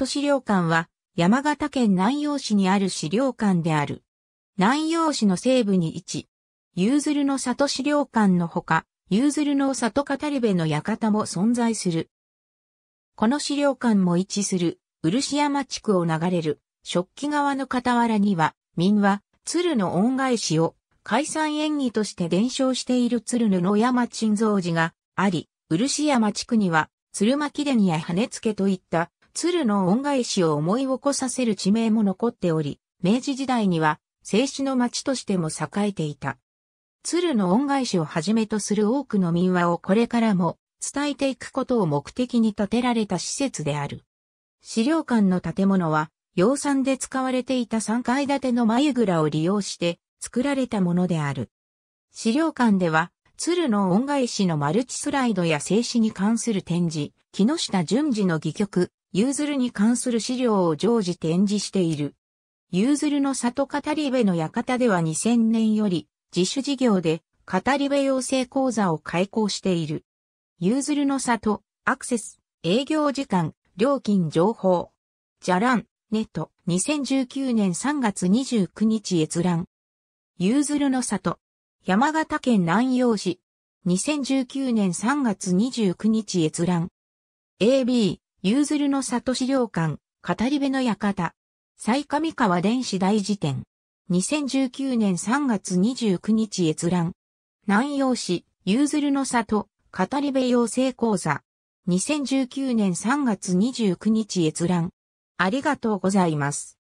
ト資料館は山形県南陽市にある資料館である。南陽市の西部に位置。夕鶴の里資料館のほか、夕鶴の里語り部の館も存在する。この資料館も位置する漆山地区を流れる食器川の傍らには、民は、鶴の恩返しを解散演技として伝承している鶴野山鎮蔵寺があり、漆山地区には鶴巻殿や羽根付けといった鶴の恩返しを思い起こさせる地名も残っており、明治時代には、静止の町としても栄えていた。鶴の恩返しをはじめとする多くの民話をこれからも伝えていくことを目的に建てられた施設である。資料館の建物は、養蚕で使われていた3階建ての眉蔵を利用して作られたものである。資料館では、鶴の恩返しのマルチスライドや静止に関する展示、木下淳二の戯曲、ユーズルに関する資料を常時展示している。ユーズルの里語り部の館では2000年より自主事業で語り部養成講座を開講している。ユーズルの里、アクセス、営業時間、料金情報。じゃらん、ネット、2019年3月29日閲覧。ユーズルの里、山形県南陽市、2019年3月29日閲覧。AB、ゆうずるの里資料館、語り部の館、最上川電子大辞典。2019年3月29日閲覧。南陽市、ゆうずるの里、語り部養成講座。2019年3月29日閲覧。ありがとうございます。